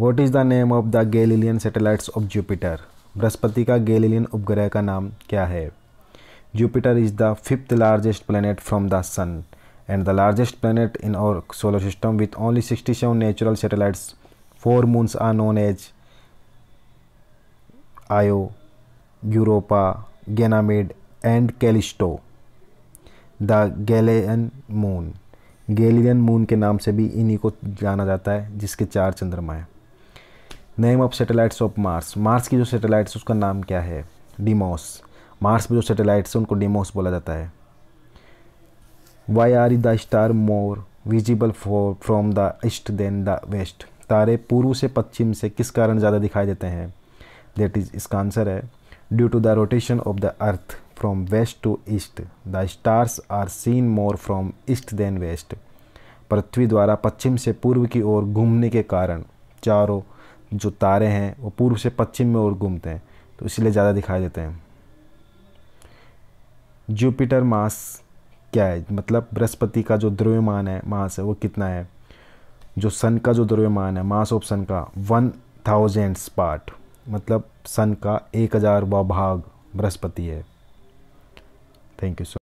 what is the name of the Galilean satellites of Jupiter Brihaspati का Galilean उपग्रह का नाम क्या है Jupiter is the fifth largest planet from the sun and the largest planet in our solar system with only sixty seven natural satellites four moons are known as Io Europa Ganymede and Callisto the Galilean moon Galilean moon के नाम से भी इन्हीं को जाना जाता है जिसके चार चंद्रमा हैं name of satellites of Mars Mars की जो सेटेलाइट्स उसका नाम क्या है डिमोस मार्स में जो सेटेलाइट्स हैं उनको डिमोस बोला जाता है why are the star more visible for from the east than the west तारे पूर्व से पश्चिम से किस कारण ज़्यादा दिखाई देते हैं देट इज़ इसका आंसर है due to the rotation of the earth from west to east the stars are seen more from east than west पृथ्वी द्वारा पश्चिम से पूर्व की ओर घूमने के कारण चारों जो तारे हैं वो पूर्व से पश्चिम में ओर घूमते हैं तो इसलिए ज़्यादा दिखाई देते हैं जुपिटर मास क्या है मतलब बृहस्पति का जो द्रव्यमान है मास है वो कितना है जो सन का जो द्रव्यमान है मास ऑफ सन का वन थाउजेंड पार्ट मतलब सन का एक हज़ारवा भाग बृहस्पति है थैंक यू सो